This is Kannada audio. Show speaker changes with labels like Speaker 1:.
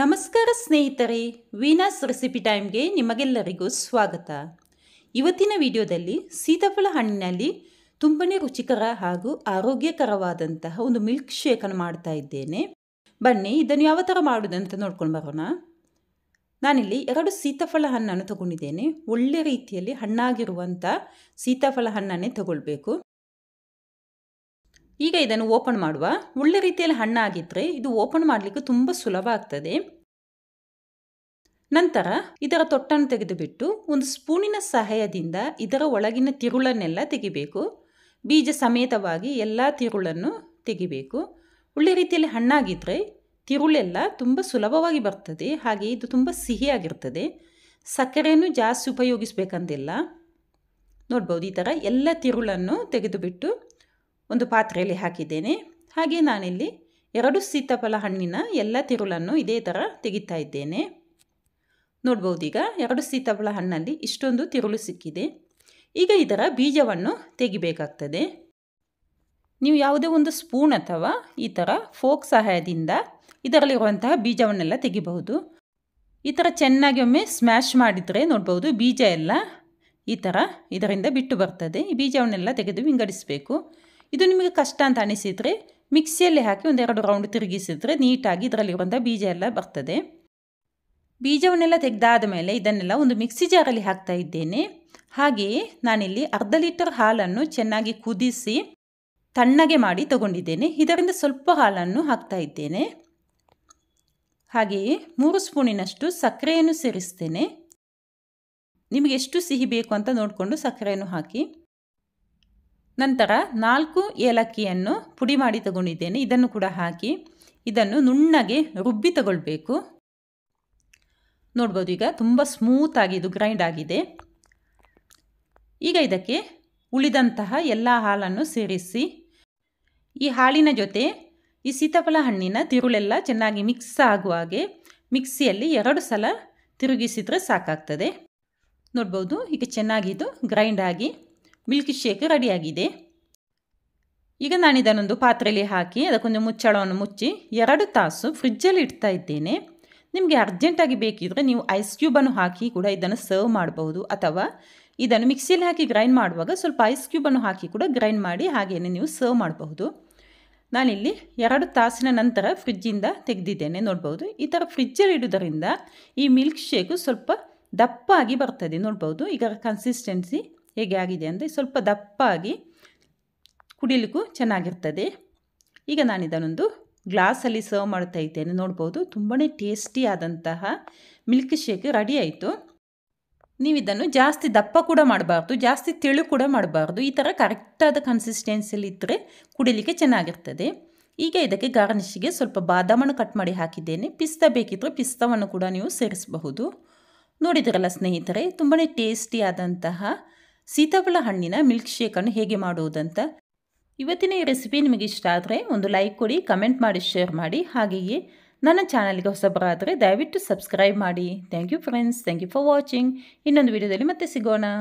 Speaker 1: ನಮಸ್ಕಾರ ಸ್ನೇಹಿತರೆ ವೀನಸ್ ರೆಸಿಪಿ ಟೈಮ್ಗೆ ನಿಮಗೆಲ್ಲರಿಗೂ ಸ್ವಾಗತ ಇವತ್ತಿನ ವಿಡಿಯೋದಲ್ಲಿ ಸೀತಾಫಲ ಹಣ್ಣಿನಲ್ಲಿ ತುಂಬನೇ ರುಚಿಕರ ಹಾಗೂ ಆರೋಗ್ಯಕರವಾದಂತಹ ಒಂದು ಮಿಲ್ಕ್ ಶೇಕನ್ನು ಮಾಡ್ತಾ ಇದ್ದೇನೆ ಬನ್ನಿ ಇದನ್ನು ಯಾವ ಥರ ಮಾಡೋದಂತ ನೋಡ್ಕೊಂಡು ಬರೋಣ ನಾನಿಲ್ಲಿ ಎರಡು ಸೀತಾಫಲ ಹಣ್ಣನ್ನು ತಗೊಂಡಿದ್ದೇನೆ ಒಳ್ಳೆ ರೀತಿಯಲ್ಲಿ ಹಣ್ಣಾಗಿರುವಂಥ ಸೀತಾಫಲ ಹಣ್ಣನ್ನೇ ತಗೊಳ್ಬೇಕು ಈಗ ಇದನ್ನು ಓಪನ್ ಮಾಡುವ ಒಳ್ಳೆ ರೀತಿಯಲ್ಲಿ ಹಣ್ಣಾಗಿದ್ದರೆ ಇದು ಓಪನ್ ಮಾಡಲಿಕ್ಕೆ ತುಂಬ ಸುಲಭ ಆಗ್ತದೆ ನಂತರ ಇದರ ತೊಟ್ಟನ್ನು ತೆಗೆದುಬಿಟ್ಟು ಒಂದು ಸ್ಪೂನಿನ ಸಹಾಯದಿಂದ ಇದರ ಒಳಗಿನ ತಿರುಳನ್ನೆಲ್ಲ ತೆಗಿಬೇಕು ಬೀಜ ಸಮೇತವಾಗಿ ಎಲ್ಲ ತಿರುಳನ್ನು ತೆಗಿಬೇಕು ಒಳ್ಳೆ ರೀತಿಯಲ್ಲಿ ಹಣ್ಣಾಗಿದ್ದರೆ ತಿರುಳೆಲ್ಲ ತುಂಬ ಸುಲಭವಾಗಿ ಬರ್ತದೆ ಹಾಗೆ ಇದು ತುಂಬ ಸಿಹಿಯಾಗಿರ್ತದೆ ಸಕ್ಕರೆಯನ್ನು ಜಾಸ್ತಿ ಉಪಯೋಗಿಸಬೇಕಂತಿಲ್ಲ ನೋಡ್ಬೋದು ಈ ಥರ ಎಲ್ಲ ತಿರುಳನ್ನು ತೆಗೆದುಬಿಟ್ಟು ಒಂದು ಪಾತ್ರೆಯಲ್ಲಿ ಹಾಕಿದ್ದೇನೆ ಹಾಗೆ ನಾನಿಲ್ಲಿ ಎರಡು ಸೀತಾಫಲ ಹಣ್ಣಿನ ಎಲ್ಲ ತಿರುಳನ್ನು ಇದೇ ಥರ ತೆಗಿತಾ ಇದ್ದೇನೆ ಈಗ ಎರಡು ಸೀತಾಫಲ ಹಣ್ಣಲ್ಲಿ ಇಷ್ಟೊಂದು ತಿರುಳು ಸಿಕ್ಕಿದೆ ಈಗ ಇದರ ಬೀಜವನ್ನು ತೆಗಿಬೇಕಾಗ್ತದೆ ನೀವು ಯಾವುದೇ ಒಂದು ಸ್ಪೂನ್ ಅಥವಾ ಈ ಥರ ಫೋಕ್ ಸಹಾಯದಿಂದ ಇದರಲ್ಲಿರುವಂತಹ ಬೀಜವನ್ನೆಲ್ಲ ತೆಗಿಬಹುದು ಈ ಥರ ಚೆನ್ನಾಗಿ ಒಮ್ಮೆ ಸ್ಮ್ಯಾಶ್ ಮಾಡಿದರೆ ನೋಡ್ಬೋದು ಬೀಜ ಎಲ್ಲ ಈ ಥರ ಇದರಿಂದ ಬಿಟ್ಟು ಬರ್ತದೆ ಈ ಬೀಜವನ್ನೆಲ್ಲ ತೆಗೆದು ವಿಂಗಡಿಸಬೇಕು ಇದು ನಿಮಗೆ ಕಷ್ಟ ಅಂತ ಅನಿಸಿದರೆ ಮಿಕ್ಸಿಯಲ್ಲಿ ಹಾಕಿ ಒಂದೆರಡು ರೌಂಡ್ ತಿರುಗಿಸಿದರೆ ನೀಟಾಗಿ ಇದರಲ್ಲಿರುವಂಥ ಬೀಜ ಎಲ್ಲ ಬರ್ತದೆ ಬೀಜವನ್ನೆಲ್ಲ ತೆಗೆದಾದ ಮೇಲೆ ಇದನ್ನೆಲ್ಲ ಒಂದು ಮಿಕ್ಸಿ ಜಾರಲ್ಲಿ ಹಾಕ್ತಾ ಇದ್ದೇನೆ ಹಾಗೆಯೇ ನಾನಿಲ್ಲಿ ಅರ್ಧ ಲೀಟರ್ ಹಾಲನ್ನು ಚೆನ್ನಾಗಿ ಕುದಿಸಿ ತಣ್ಣಗೆ ಮಾಡಿ ತಗೊಂಡಿದ್ದೇನೆ ಇದರಿಂದ ಸ್ವಲ್ಪ ಹಾಲನ್ನು ಹಾಕ್ತಾ ಇದ್ದೇನೆ ಹಾಗೆಯೇ ಮೂರು ಸ್ಪೂನಿನಷ್ಟು ಸಕ್ಕರೆಯನ್ನು ಸೇರಿಸ್ತೇನೆ ನಿಮಗೆ ಎಷ್ಟು ಸಿಹಿ ಬೇಕು ಅಂತ ನೋಡಿಕೊಂಡು ಸಕ್ಕರೆಯನ್ನು ಹಾಕಿ ನಂತರ ನಾಲ್ಕು ಏಲಕ್ಕಿಯನ್ನು ಪುಡಿ ಮಾಡಿ ತಗೊಂಡಿದ್ದೇನೆ ಇದನ್ನು ಕೂಡ ಹಾಕಿ ಇದನ್ನು ನುಣ್ಣಗೆ ರುಬ್ಬಿ ತಗೊಳ್ಬೇಕು ನೋಡ್ಬೋದು ಈಗ ತುಂಬ ಸ್ಮೂತಾಗಿ ಇದು ಗ್ರೈಂಡ್ ಆಗಿದೆ ಈಗ ಇದಕ್ಕೆ ಉಳಿದಂತಹ ಎಲ್ಲ ಹಾಲನ್ನು ಸೇರಿಸಿ ಈ ಹಾಲಿನ ಜೊತೆ ಈ ಸೀತಾಫಲ ಹಣ್ಣಿನ ತಿರುಳೆಲ್ಲ ಚೆನ್ನಾಗಿ ಮಿಕ್ಸ್ ಆಗುವ ಹಾಗೆ ಮಿಕ್ಸಿಯಲ್ಲಿ ಎರಡು ಸಲ ತಿರುಗಿಸಿದರೆ ಸಾಕಾಗ್ತದೆ ನೋಡ್ಬೋದು ಈಗ ಇದು ಗ್ರೈಂಡ್ ಆಗಿ ಮಿಲ್ಕ್ ಶೇಕ್ ರೆಡಿಯಾಗಿದೆ ಈಗ ನಾನು ಇದನ್ನೊಂದು ಪಾತ್ರೆಯಲ್ಲಿ ಹಾಕಿ ಅದಕ್ಕೊಂದು ಮುಚ್ಚಳವನ್ನು ಮುಚ್ಚಿ ಎರಡು ತಾಸು ಫ್ರಿಜ್ಜಲ್ಲಿ ಇಡ್ತಾ ಇದ್ದೇನೆ ನಿಮಗೆ ಅರ್ಜೆಂಟಾಗಿ ಬೇಕಿದ್ರೆ ನೀವು ಐಸ್ ಕ್ಯೂಬನ್ನು ಹಾಕಿ ಕೂಡ ಇದನ್ನು ಸರ್ವ್ ಮಾಡಬಹುದು ಅಥವಾ ಇದನ್ನು ಮಿಕ್ಸಿಯಲ್ಲಿ ಹಾಕಿ ಗ್ರೈಂಡ್ ಮಾಡುವಾಗ ಸ್ವಲ್ಪ ಐಸ್ ಕ್ಯೂಬನ್ನು ಹಾಕಿ ಕೂಡ ಗ್ರೈಂಡ್ ಮಾಡಿ ಹಾಗೆಯೇ ನೀವು ಸರ್ವ್ ಮಾಡಬಹುದು ನಾನಿಲ್ಲಿ ಎರಡು ತಾಸಿನ ನಂತರ ಫ್ರಿಜ್ಜಿಂದ ತೆಗೆದಿದ್ದೇನೆ ನೋಡ್ಬೋದು ಈ ಥರ ಫ್ರಿಜ್ಜಲ್ಲಿ ಇಡೋದರಿಂದ ಈ ಮಿಲ್ಕ್ ಶೇಕು ಸ್ವಲ್ಪ ದಪ್ಪಾಗಿ ಬರ್ತದೆ ನೋಡ್ಬೋದು ಈಗ ಕನ್ಸಿಸ್ಟೆನ್ಸಿ ಹೇಗೆ ಆಗಿದೆ ಅಂದರೆ ಸ್ವಲ್ಪ ದಪ್ಪಾಗಿ ಕುಡಿಲಿಕ್ಕೂ ಚೆನ್ನಾಗಿರ್ತದೆ ಈಗ ಇದನ್ನೊಂದು ಗ್ಲಾಸಲ್ಲಿ ಸರ್ವ್ ಮಾಡ್ತಾ ಇದ್ದೇನೆ ನೋಡ್ಬೋದು ತುಂಬಾ ಟೇಸ್ಟಿಯಾದಂತಹ ಮಿಲ್ಕ್ ಶೇಕ್ ರೆಡಿ ಆಯಿತು ನೀವು ಇದನ್ನು ಜಾಸ್ತಿ ದಪ್ಪ ಕೂಡ ಮಾಡಬಾರ್ದು ಜಾಸ್ತಿ ತೆಳು ಕೂಡ ಮಾಡಬಾರ್ದು ಈ ಥರ ಕರೆಕ್ಟಾದ ಕನ್ಸಿಸ್ಟೆನ್ಸಿಯಲ್ಲಿ ಇದ್ದರೆ ಕುಡಿಲಿಕ್ಕೆ ಚೆನ್ನಾಗಿರ್ತದೆ ಈಗ ಇದಕ್ಕೆ ಗಾರ್ನಿಶ್ಗೆ ಸ್ವಲ್ಪ ಬಾದಾಮನ್ನು ಕಟ್ ಮಾಡಿ ಹಾಕಿದ್ದೇನೆ ಪಿಸ್ತಾ ಬೇಕಿದ್ದರೆ ಪಿಸ್ತಾವನ್ನು ಕೂಡ ನೀವು ಸೇರಿಸಬಹುದು ನೋಡಿದಿರಲ್ಲ ಸ್ನೇಹಿತರೆ ತುಂಬಾ ಟೇಸ್ಟಿಯಾದಂತಹ ಸೀತಾಫಲ ಹಣ್ಣಿನ ಮಿಲ್ಕ್ ಶೇಕನ್ನು ಹೇಗೆ ಮಾಡುವುದಂತ ಇವತ್ತಿನ ಈ ರೆಸಿಪಿ ನಿಮಗೆ ಇಷ್ಟ ಆದರೆ ಒಂದು ಲೈಕ್ ಕೊಡಿ ಕಮೆಂಟ್ ಮಾಡಿ ಶೇರ್ ಮಾಡಿ ಹಾಗೆಯೇ ನನ್ನ ಚಾನಲ್ಗೆ ಹೊಸಬರಾದರೆ ದಯವಿಟ್ಟು ಸಬ್ಸ್ಕ್ರೈಬ್ ಮಾಡಿ thank you friends thank you for watching ಇನ್ನೊಂದು ವಿಡಿಯೋದಲ್ಲಿ ಮತ್ತೆ ಸಿಗೋಣ